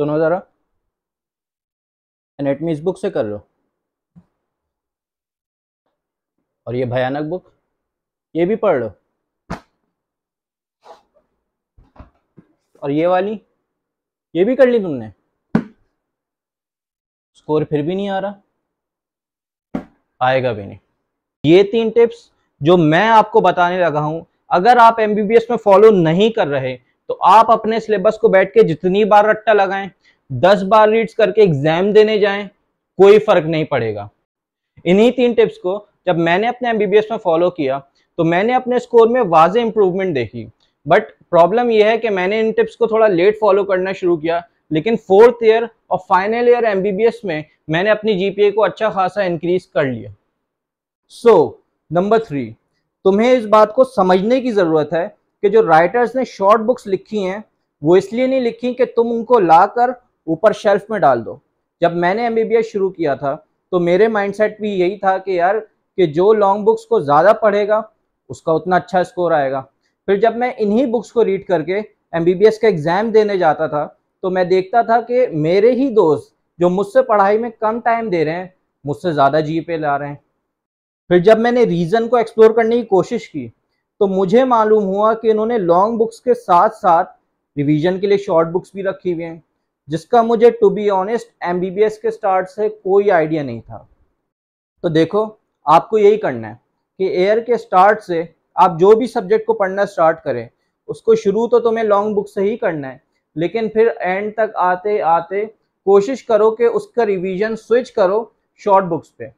सुनो ज़रा एनेटमी इस बुक से कर लो और ये भयानक बुक ये भी पढ़ लो और ये वाली ये भी कर ली तुमने स्कोर फिर भी नहीं आ रहा आएगा भी नहीं ये तीन टिप्स जो मैं आपको बताने लगा हूं अगर आप एमबीबीएस में फॉलो नहीं कर रहे तो आप अपने सिलेबस को बैठ के जितनी बार रट्टा लगाएं दस बार रीड्स करके एग्जाम देने जाएं कोई फर्क नहीं पड़ेगा इन्हीं तीन टिप्स को जब मैंने अपने एमबीबीएस में फॉलो किया तो मैंने अपने स्कोर में वाजे इंप्रूवमेंट देखी बट प्रॉब्लम यह है कि मैंने इन टिप्स को थोड़ा लेट फॉलो करना शुरू किया लेकिन फोर्थ ईयर और फाइनल ईयर एमबीबीएस में मैंने अपनी जीपीए को अच्छा खासा इंक्रीज कर लिया सो नंबर थ्री तुम्हें इस बात को समझने की ज़रूरत है कि जो राइटर्स ने शॉर्ट बुक्स लिखी हैं वो इसलिए नहीं लिखी कि तुम उनको ला कर ऊपर शेल्फ में डाल दो जब मैंने एम शुरू किया था तो मेरे माइंडसेट भी यही था कि यार कि जो लॉन्ग बुक्स को ज़्यादा पढ़ेगा उसका उतना अच्छा स्कोर आएगा फिर जब मैं इन्हीं बुक्स को रीड करके एम का एग्ज़ाम देने जाता था तो मैं देखता था कि मेरे ही दोस्त जो मुझसे पढ़ाई में कम टाइम दे रहे हैं मुझसे ज़्यादा जी पे ला रहे हैं फिर जब मैंने रीज़न को एक्सप्लोर करने की कोशिश की तो मुझे मालूम हुआ कि इन्होंने लॉन्ग बुक्स के साथ साथ रिवीजन के लिए शॉर्ट बुक्स भी रखी हुई हैं जिसका मुझे टू बी ऑनेस्ट एम के स्टार्ट से कोई आइडिया नहीं था तो देखो आपको यही करना है कि एयर के स्टार्ट से आप जो भी सब्जेक्ट को पढ़ना स्टार्ट करें उसको शुरू तो तुम्हें लॉन्ग बुक से ही करना है लेकिन फिर एंड तक आते आते कोशिश करो कि उसका रिवीजन स्विच करो शॉर्ट बुक्स पे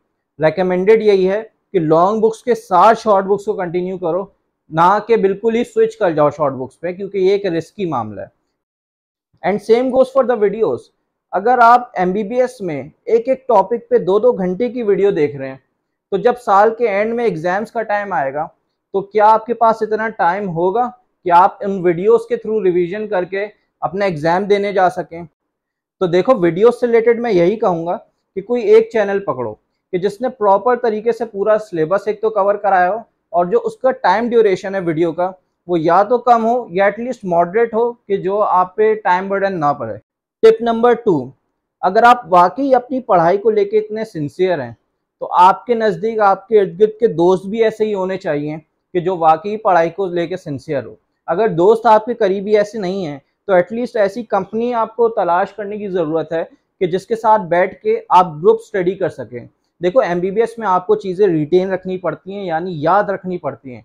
रेकमेंडेड यही है कि लॉन्ग बुक्स के साथ शॉर्ट बुक्स को कंटिन्यू करो ना के बिल्कुल ही स्विच कर जाओ शॉर्ट बुक्स पे क्योंकि ये एक रिस्की मामला है and same goes for the videos अगर आप एम में एक एक टॉपिक पे दो दो घंटे की वीडियो देख रहे हैं तो जब साल के एंड में एग्जाम्स का टाइम आएगा तो क्या आपके पास इतना टाइम होगा कि आप उन वीडियोस के थ्रू रिवीजन करके अपना एग्ज़ाम देने जा सकें तो देखो वीडियो से रिलेटेड मैं यही कहूँगा कि कोई एक चैनल पकड़ो कि जिसने प्रॉपर तरीके से पूरा सिलेबस एक तो कवर कराया हो और जो उसका टाइम ड्यूरेशन है वीडियो का वो या तो कम हो या एटलीस्ट मॉडरेट हो कि जो आप पे टाइम बर्डन ना पड़े टिप नंबर टू अगर आप वाकई अपनी पढ़ाई को लेके इतने सिंसियर हैं तो आपके नज़दीक आपके इर्द गिर्द के दोस्त भी ऐसे ही होने चाहिए कि जो वाकई पढ़ाई को लेके सिंसियर हो अगर दोस्त आपके करीबी ऐसे नहीं हैं तो एटलीस्ट ऐसी कंपनी आपको तलाश करने की ज़रूरत है कि जिसके साथ बैठ के आप ग्रुप स्टडी कर सकें देखो एम में आपको चीज़ें रिटेन रखनी पड़ती हैं यानी याद रखनी पड़ती हैं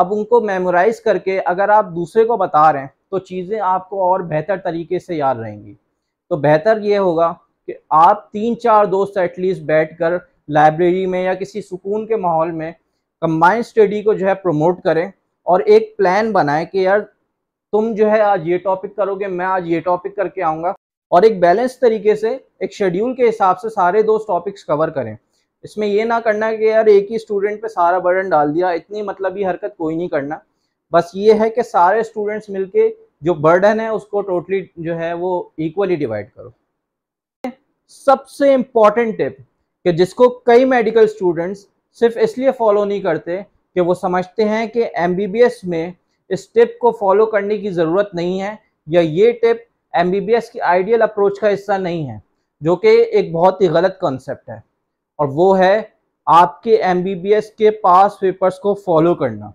अब उनको मेमोराइज करके अगर आप दूसरे को बता रहे हैं तो चीज़ें आपको और बेहतर तरीके से याद रहेंगी तो बेहतर ये होगा कि आप तीन चार दोस्त एटलीस्ट बैठ कर लाइब्रेरी में या किसी सुकून के माहौल में कम्बाइंड स्टडी को जो है प्रमोट करें और एक प्लान बनाएं कि यार तुम जो है आज ये टॉपिक करोगे मैं आज ये टॉपिक करके आऊँगा और एक बैलेंस तरीके से एक शेड्यूल के हिसाब से सारे दोस्त टॉपिक्स कवर करें इसमें ये ना करना कि यार एक ही स्टूडेंट पे सारा बर्डन डाल दिया इतनी मतलब ये हरकत कोई नहीं करना बस ये है कि सारे स्टूडेंट्स मिलके जो बर्डन है उसको टोटली जो है वो इक्वली डिवाइड करो सबसे इम्पॉर्टेंट टिप कि जिसको कई मेडिकल स्टूडेंट्स सिर्फ इसलिए फॉलो नहीं करते कि वो समझते हैं कि एम में इस टिप को फॉलो करने की ज़रूरत नहीं है या ये टिप एम की आइडियल अप्रोच का हिस्सा नहीं है जो कि एक बहुत ही गलत कॉन्सेप्ट है और वो है आपके एम के पास पेपर्स को फॉलो करना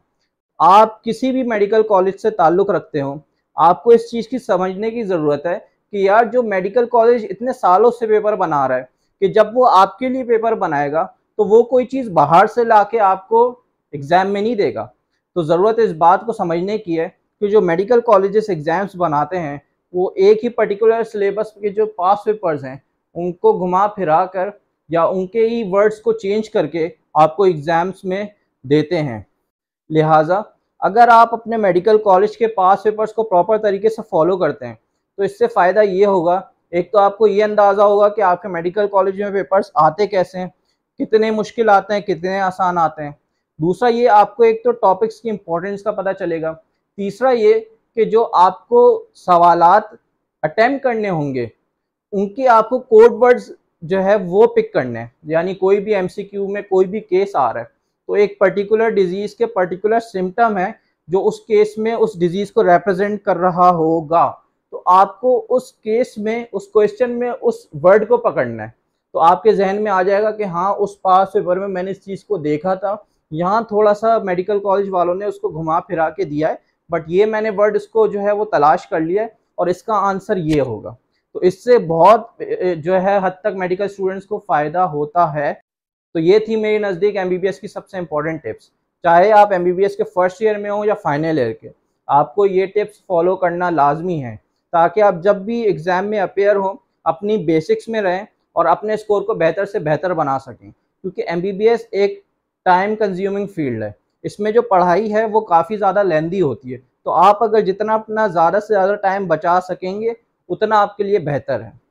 आप किसी भी मेडिकल कॉलेज से ताल्लुक़ रखते हो आपको इस चीज़ की समझने की ज़रूरत है कि यार जो मेडिकल कॉलेज इतने सालों से पेपर बना रहा है कि जब वो आपके लिए पेपर बनाएगा तो वो कोई चीज़ बाहर से ला के आपको एग्ज़ाम में नहीं देगा तो ज़रूरत इस बात को समझने की है कि जो मेडिकल कॉलेजेस एग्ज़ाम्स बनाते हैं वो एक ही पर्टिकुलर सिलेबस के जो पास पेपर्स हैं उनको घुमा फिरा कर या उनके ही वर्ड्स को चेंज करके आपको एग्ज़ाम्स में देते हैं लिहाजा अगर आप अपने मेडिकल कॉलेज के पास पेपर्स को प्रॉपर तरीके से फॉलो करते हैं तो इससे फ़ायदा ये होगा एक तो आपको ये अंदाज़ा होगा कि आपके मेडिकल कॉलेज में पेपर्स आते कैसे हैं कितने मुश्किल आते हैं कितने आसान आते हैं दूसरा ये आपको एक तो टॉपिक्स की इम्पोर्टेंस का पता चलेगा तीसरा ये कि जो आपको सवालत अटैम्प्ट करने होंगे उनके आपको कोड वर्ड्स जो है वो पिक करना है यानी कोई भी एम में कोई भी केस आ रहा है तो एक पर्टिकुलर डिजीज़ के पर्टिकुलर सिम्टम है जो उस केस में उस डिजीज़ को रिप्रेजेंट कर रहा होगा तो आपको उस केस में उस क्वेश्चन में उस वर्ड को पकड़ना है तो आपके जहन में आ जाएगा कि हाँ उस पास पेपर में मैंने इस चीज़ को देखा था यहाँ थोड़ा सा मेडिकल कॉलेज वालों ने उसको घुमा फिरा के दिया है बट ये मैंने वर्ड इसको जो है वो तलाश कर लिया है और इसका आंसर ये होगा तो इससे बहुत जो है हद तक मेडिकल स्टूडेंट्स को फ़ायदा होता है तो ये थी मेरे नज़दीक एम की सबसे इम्पॉर्टेंट टिप्स चाहे आप एम के फर्स्ट ईयर में हो या फाइनल ईयर के आपको ये टिप्स फॉलो करना लाजमी है ताकि आप जब भी एग्ज़ाम में अपेयर हों अपनी बेसिक्स में रहें और अपने स्कोर को बेहतर से बेहतर बना सकें क्योंकि एम एक टाइम कंज्यूमिंग फील्ड है इसमें जो पढ़ाई है वो काफ़ी ज़्यादा लेंदी होती है तो आप अगर जितना अपना ज़्यादा से ज़्यादा टाइम बचा सकेंगे उतना आपके लिए बेहतर है